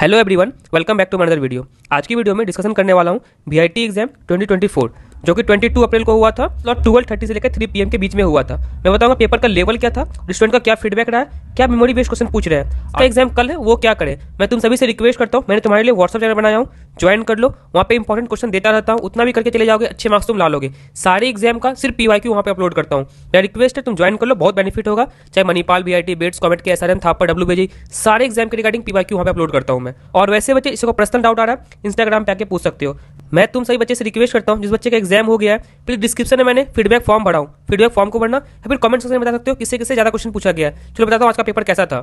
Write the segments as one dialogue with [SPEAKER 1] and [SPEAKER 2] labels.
[SPEAKER 1] Hello everyone welcome back to another video आज की video में डिस्कशन करने वाला हूँ वी आई टी एग्जाम 2024 जो कि 22 अप्रैल को हुआ था और ट्वेल्व थर्टी से लेकर 3 पीएम के बीच में हुआ था मैं बताऊंगा पेपर का लेवल क्या था स्टूडेंट का क्या फीडबैक रहा है क्या मेमोरी बेस्ड क्वेश्चन पूछ रहे हैं आपका एग्जाम हाँ। कल है वो क्या करें मैं तुम सभी से रिक्वेस्ट करता हूँ मैंने तुम्हारे लिए व्हाट्सअप चैनल बनाया हूँ ज्वाइन कर लो वहाँ पे इंपॉर्टेंट क्वेश्चन देता रहता हूँ उतना भी करके चले जाओगे अच्छे मार्क्स तुम ला लोगे सारे एग्जाम का सिर्फ पी वाई क्यू पे अपलोड करता हूँ मेरा रिक्वेस्ट है तुम ज्वाइन कर लो बहुत बेनिफिट होगा चाहे मनीपाल बी आई टी बेट्स के एस आर एम था डब्ल्यू बीजी सारे एग्जाम के रिगार्डिंग पी वाई क्यू वहाँ पे अपलोड करता हूँ मैं और वैसे बच्चे इसको पर्सनल डाउट आ रहा है इंस्टाग्राम पे आके पूछ सकते हो मैं तुम सभी बच्चे से रिक्वेस्ट करता हूँ जिस बच्चे का एग्जाम हो गया है प्लीज डिस्क्रिप्शन में मैंने फीडबैक फॉर्म भरा हूँ फीडबैक फॉर्म को भरना या फिर कमेंट सेक्शन में बता सकते हो किससे किससे ज्यादा क्वेश्चन पूछा गया है चलो बताता हूँ आज का पेपर कैसा था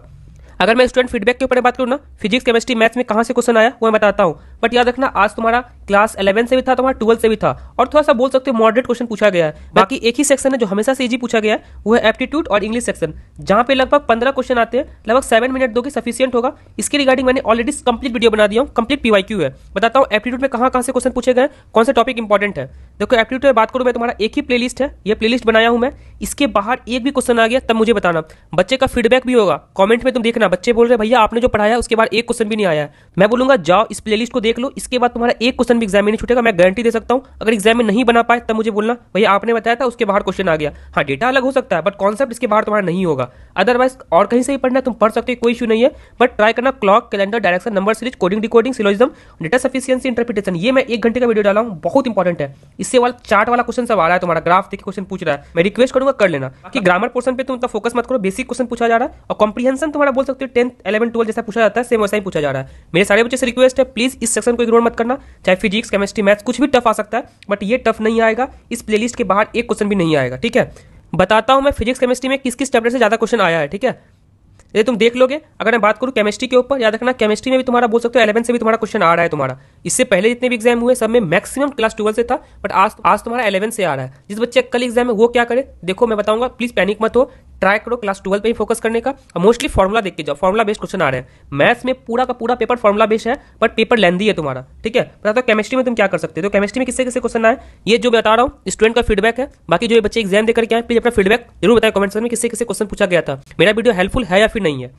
[SPEAKER 1] अगर मैं स्टूडेंट फीडबैक के ऊपर बात करूँ ना फिजिक्स केमिस्ट्री मैथ्स में कहाँ से क्वेश्चन आया वो मैं बताता हूँ बट याद रखना आज तुम्हारा क्लास इलेवन से भी था तुम्हारा ट्वेल्व से भी था और थोड़ा सा बोल सकते हो मॉडरेट क्वेश्चन पूछा गया है बाकी एक ही सेक्शन है जो हमेशा से इजी पूछा गया है वो है एप्टीट्यूड और इंग्लिश सेक्शन जहां पे लगभग पंद्रह क्वेश्चन आते हैं लगभग सेवन मिनट दोगे सफिशियंट होगा इसके रिगार्डिंग मैंने ऑलरेडी कंप्लीट वीडियो बना दिया हूँ कंप्लीट पीवाईक्यू है बताता हूँ एप्टीट्यूड में कहाँ कहां से क्वेश्चन पूछे गए कौन से टॉपिक इंपॉर्टेंट है देखो एप्टीट्यूड में बात करूँ मैं तुम्हारा एक ही प्ले है ये प्ले बनाया हूं मैं इसके बाहर एक भी क्वेश्चन आ गया तब मुझे बताना बच्चे का फीडबैक भी होगा कॉमेंट में तुम देखना बच्चे बोल रहे भैया आपने जो पढ़ाया उसके बाद एक क्वेश्चन भी नहीं आया मैं बोलूंगा जाओ इस प्ले को देख देख लो इसके बाद तुम्हारा एक क्वेश्चन भी एग्जाम में नहीं छूटेगा मैं गारंटी दे सकता हूं अगर एग्जाम में नहीं बना पाए तब मुझे बोलना भैया आपने बताया था उसके बाहर क्वेश्चन आ गया हाँ डेटा अलग हो सकता है बट कॉन्सेप्ट इसके बाहर तुम्हारा नहीं होगा अदरवाइज और कहीं से ही पढ़ना तुम पढ़ सकते हो कोई इशू नहीं है बट ट्राई करना clock calendar direction number series coding decoding syllogism data sufficiency interpretation ये मैं एक घंटे का वीडियो डाला हूँ बहुत इंपॉर्टेंट है इससे वाला चार्ट वाला क्वेश्चन सब आ रहा है तुम्हारा ग्राफ देखिए क्वेश्चन पूछ रहा है मैं रिक्वेस्ट करूंगा कर लेना कि ग्रामर पोर्सन पे तुम इतना फोकस मत करो बेसिक क्वेश्चन पूछा जा रहा है और कॉम्प्रीहेंशन तुम्हारा बोल सकते हो टेंथ इलेवन ट्वेल्थ जैसा पूछा जाता है सेम वैसा ही पूछा जा रहा है मेरे सारे बच्चे से रिक्वेस्ट है प्लीज इस सेक्शन को इग्नोर मत करना चाहे फिजिक्स केमिस्ट्री मैथ्स कुछ भी टफ आ सकता है बट ये टफ नहीं आएगा इस प्ले के बाहर एक क्वेश्चन भी नहीं आएगा ठीक है बताता हूँ मैं फिजिक्स केमिस्ट्री में किस किस चैप्टर से ज़्यादा क्वेश्चन आया है ठीक है ये तुम देख लोगे अगर मैं बात करूँ केमिस्ट्री के ऊपर याद रखना केमिस्ट्री में भी तुम्हारा बोल सकते हो एलेवन से भी तुम्हारा क्वेश्चन आ रहा है तुम्हारा इससे पहले जितने भी एग्जाम हुए सब में मैक्सिमम क्लास ट्वेल्व से था बट आज आज तुम्हारा एलेवन से आ रहा है जिस बच्चे कल एग्जाम है वो क्या करे देखो मैं बताऊंगा प्लीज पैनिक मत हो ट्राई करो क्लास ट्वेल्व पे ही फोकस करने का और मोस्टली फॉर्मुला देख के जाओ फॉर्मुला बेस्ड क्वेश्चन आ रहे हैं मैथ्स में पूरा का पूरा पेपर फॉर्मुला बेस्ड है बट पेपर लेंदी है तुम्हारा ठीक है बताओ केमिस्ट्री तो में तुम क्या कर सकते हो तो केमिस्ट्री में किससे किससे क्वेश्चन आए ये जो बता रहा हूँ स्टूडेंट का फीडबैक है बाकी जो बच्चे एग्जाम देकर के आए प्लीज अपना फीडबैक जरूर बताया कमेंट सेक्शन में किससे किससे क्वेश्चन पूछा गया था मेरा वीडियो हेल्पफुल है या फिर नहीं है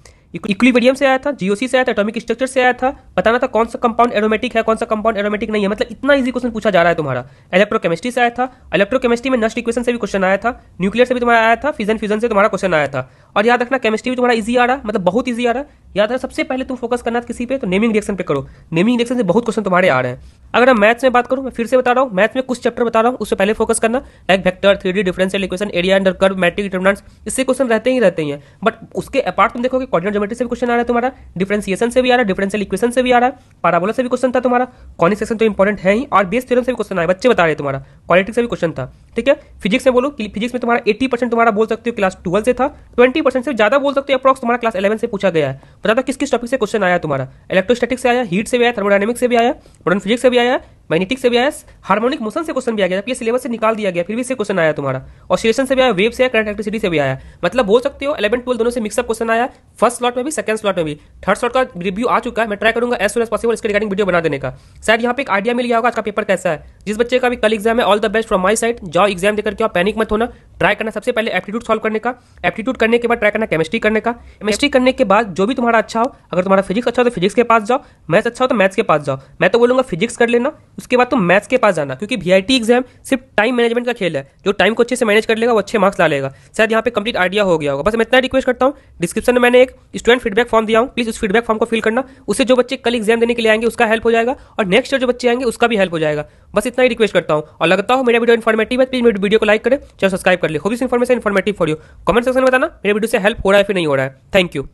[SPEAKER 1] इक्विलिब्रियम से आया था जीओसी से आया था एटॉमिक स्ट्रक्चर से आया था बताना था कौन सा कंपाउंड एरोमेटिक है कौन सा कंपाउंड एरोमेटिक नहीं है मतलब इतना इजी क्वेश्चन पूछा जा रहा है तुम्हारा इलेक्ट्रोकेमिस्ट्री से आया था इलेक्ट्रोकेमिस्ट्री में नस्ट इक्वेशन से भी क्वेश्चन आया था न्यूक्लियर से भी तुम्हारा आया था फिजन फिजन से तुम्हारा क्वेश्चन आया था और याद रखना केमिस्ट्री भी तुम्हारा इजी आ रहा मतलब बहुत ईजी आ रहा याद रहा सबसे पहले तुम फोकस करना किसी पे तो नेमिंग रिएक्शन पे करो नेमिंग रिएक्शन से बहुत क्वेश्चन तुम्हारे आ रहे हैं अगर मैं मैथ्स में बात करूं मैं फिर से बता रहा हूं मैथ्स में कुछ चैप्टर बता रहा हूं उससे पहले फोकस करना like vector three D differential equation area under curve matrix determinants इससे क्वेश्चन रहते ही रहते हैं बट उसके अपार्ट तुम देखोगे कॉर्डिनेट ज्योमेट्री से भी क्वेश्चन आ रहा है तुम्हारा डिफरेंशिएशन से भी आ रहा है डिफरेंशियल इक्वेशन से भी आ रहा है पाराबोला से भी क्वेश्चन था तुम्हारा कॉनिक सेक्शन तो इंपॉर्टेंट है ही और बेस थ्योरम से भी क्वेश्चन आया बच्चे बता रहे तुम्हारा क्वालिटी से भी क्वेश्चन था ठीक है फिजिक्स में बोलो फिजिक्स में तुम्हारा एट्टी परसेंट तुम्हारा बोल सकते हो क्लास ट्वेल्व से था ट्वेंटी परसेंट से ज्यादा बोल सकते हो अप्रॉक्स तुम्हारा क्लास इलेवन से पूछा गया है बता किस किस टॉपिक से क्वेश्चन आया तुम्हारा इलेक्ट्रोस्टैटिक से आया हीट से भी आया थर्मोडाइनमिक्स से भी आया मॉडर्न फिजिक्स से भी भी आया मैग्नेटिक से भी आया हार्मोनिक मोशन से क्वेश्चन भी आ गया जबकि सिलेबस से निकाल दिया गया फिर भी से क्वेश्चन आया तुम्हारा ऑसिलेशन से भी आया वेव से करंट इलेक्ट्रिसिटी से भी आया मतलब हो सकते हो इलेवन ट्वेल्व दोनों से मिक्सअप क्वेश्चन आया फर्स्ट स्लॉट में भी सेकंड स्लॉट में भी थर्ड स्लॉट का रिव्यू आ चुका है मैं ट्राई करूंगा एज सुन एज पॉसिबल इसके रिगार्डिंग वीडियो बना देने का शायद यहाँ पे एक आइडिया मिल गया होगा आज का पेपर कैसा है जिस बच्चे का भी कल एग्जाम है all the best from my side जाओ एग्जाम देकर के पैनिक मत होना ट्राई करना सबसे पहले एप्टीट्यूड सॉल्व करने का एप्टीट्यूड करने के बाद ट्राई करना केमिस्ट्री करने का केमिस्ट्री करने के बाद जो भी तुम्हारा अच्छा हो अगर तुम्हारा फिजिक्स अच्छा हो तो फिजिक्स के पास जाओ मैथ्स अच्छा हो तो मैथ्स के पास जाओ मैं तो बोलूँगा फिजिक्स कर लेना उसके बाद तुम मैथ्स के पास जाना क्योंकि वी एग्जाम सिर्फ टाइम मैनेजमेंट का खेल है जो टाइम को अच्छे से मैनेज कर लेगा वो अच्छे मार्क्स ला लेगा शायद यहाँ पे कंप्लीट आइडिया हो गया होगा बस मैं इतना रिक्वेस्ट करता हूँ डिस्क्रिप्शन में मैंने एक स्टूडेंट फीडबैक फॉर्म दिया हूँ प्लीज उस फीडबैक फॉर्म को फिल करना उससे जो बच्चे कल एग्जाम देने के लिए आएंगे उसका हेल्प हो जाएगा और नेक्स्ट ईयर जो बच्चे आएंगे उसका भी हेल्प हो जाएगा बस इतना ही रिक्वेस्ट करता हूँ और लगता हूँ मेरा वीडियो इन्फॉर्मेटिव है प्लीज तो मेरे वीडियो को लाइक करें चाहे सब्सक्राइब कर लिया होप इस information informative for you comment section में बताना मेरे वीडियो से हेल्प हो रहा है फिर नहीं हो रहा है थैंक यू